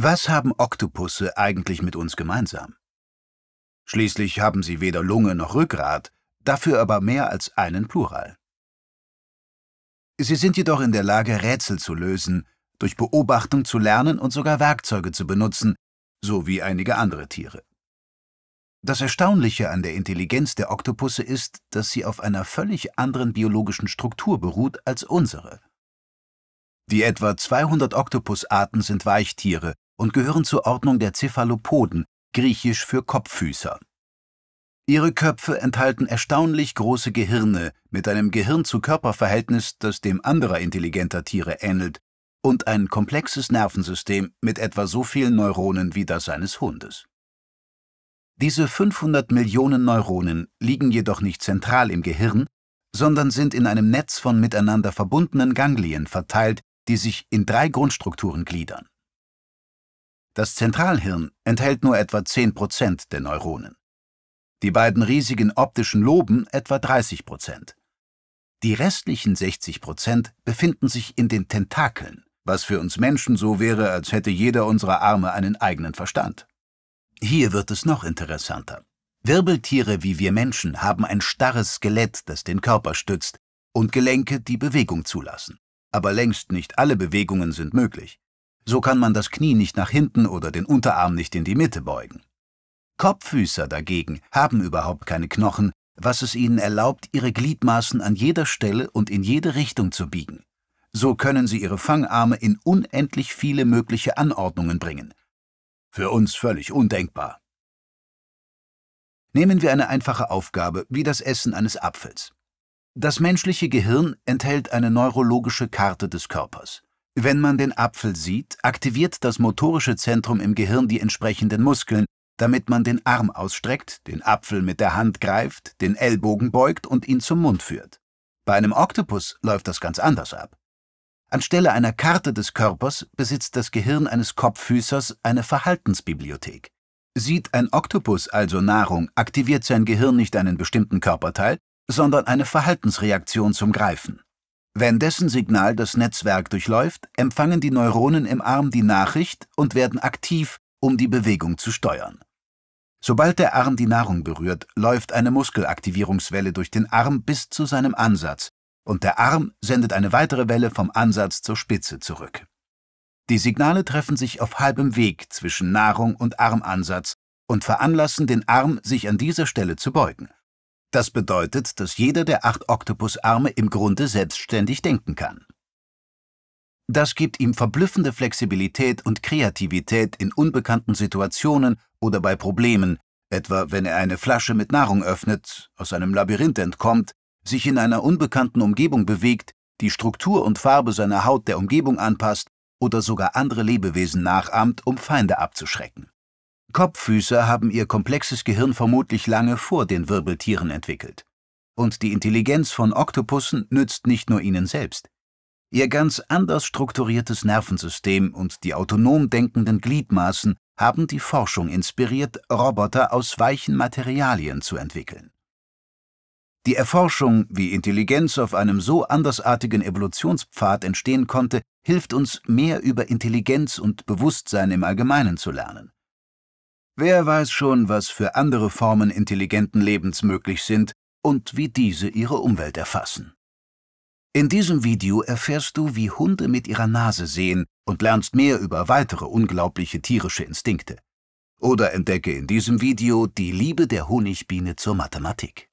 Was haben Oktopusse eigentlich mit uns gemeinsam? Schließlich haben sie weder Lunge noch Rückgrat, dafür aber mehr als einen Plural. Sie sind jedoch in der Lage, Rätsel zu lösen, durch Beobachtung zu lernen und sogar Werkzeuge zu benutzen, so wie einige andere Tiere. Das Erstaunliche an der Intelligenz der Oktopusse ist, dass sie auf einer völlig anderen biologischen Struktur beruht als unsere. Die etwa 200 Oktopusarten sind Weichtiere, und gehören zur Ordnung der Cephalopoden, griechisch für Kopffüßer. Ihre Köpfe enthalten erstaunlich große Gehirne mit einem Gehirn-zu-Körper-Verhältnis, das dem anderer intelligenter Tiere ähnelt, und ein komplexes Nervensystem mit etwa so vielen Neuronen wie das eines Hundes. Diese 500 Millionen Neuronen liegen jedoch nicht zentral im Gehirn, sondern sind in einem Netz von miteinander verbundenen Ganglien verteilt, die sich in drei Grundstrukturen gliedern. Das Zentralhirn enthält nur etwa 10 der Neuronen. Die beiden riesigen optischen Loben etwa 30 Die restlichen 60 befinden sich in den Tentakeln, was für uns Menschen so wäre, als hätte jeder unserer Arme einen eigenen Verstand. Hier wird es noch interessanter. Wirbeltiere wie wir Menschen haben ein starres Skelett, das den Körper stützt, und Gelenke, die Bewegung zulassen. Aber längst nicht alle Bewegungen sind möglich. So kann man das Knie nicht nach hinten oder den Unterarm nicht in die Mitte beugen. Kopffüßer dagegen haben überhaupt keine Knochen, was es ihnen erlaubt, ihre Gliedmaßen an jeder Stelle und in jede Richtung zu biegen. So können sie ihre Fangarme in unendlich viele mögliche Anordnungen bringen. Für uns völlig undenkbar. Nehmen wir eine einfache Aufgabe wie das Essen eines Apfels. Das menschliche Gehirn enthält eine neurologische Karte des Körpers. Wenn man den Apfel sieht, aktiviert das motorische Zentrum im Gehirn die entsprechenden Muskeln, damit man den Arm ausstreckt, den Apfel mit der Hand greift, den Ellbogen beugt und ihn zum Mund führt. Bei einem Oktopus läuft das ganz anders ab. Anstelle einer Karte des Körpers besitzt das Gehirn eines Kopffüßers eine Verhaltensbibliothek. Sieht ein Oktopus also Nahrung, aktiviert sein Gehirn nicht einen bestimmten Körperteil, sondern eine Verhaltensreaktion zum Greifen. Wenn dessen Signal das Netzwerk durchläuft, empfangen die Neuronen im Arm die Nachricht und werden aktiv, um die Bewegung zu steuern. Sobald der Arm die Nahrung berührt, läuft eine Muskelaktivierungswelle durch den Arm bis zu seinem Ansatz und der Arm sendet eine weitere Welle vom Ansatz zur Spitze zurück. Die Signale treffen sich auf halbem Weg zwischen Nahrung und Armansatz und veranlassen den Arm, sich an dieser Stelle zu beugen. Das bedeutet, dass jeder der acht Oktopusarme im Grunde selbstständig denken kann. Das gibt ihm verblüffende Flexibilität und Kreativität in unbekannten Situationen oder bei Problemen, etwa wenn er eine Flasche mit Nahrung öffnet, aus einem Labyrinth entkommt, sich in einer unbekannten Umgebung bewegt, die Struktur und Farbe seiner Haut der Umgebung anpasst oder sogar andere Lebewesen nachahmt, um Feinde abzuschrecken. Kopffüße haben ihr komplexes Gehirn vermutlich lange vor den Wirbeltieren entwickelt. Und die Intelligenz von Oktopussen nützt nicht nur ihnen selbst. Ihr ganz anders strukturiertes Nervensystem und die autonom denkenden Gliedmaßen haben die Forschung inspiriert, Roboter aus weichen Materialien zu entwickeln. Die Erforschung, wie Intelligenz auf einem so andersartigen Evolutionspfad entstehen konnte, hilft uns, mehr über Intelligenz und Bewusstsein im Allgemeinen zu lernen. Wer weiß schon, was für andere Formen intelligenten Lebens möglich sind und wie diese ihre Umwelt erfassen. In diesem Video erfährst du, wie Hunde mit ihrer Nase sehen und lernst mehr über weitere unglaubliche tierische Instinkte. Oder entdecke in diesem Video die Liebe der Honigbiene zur Mathematik.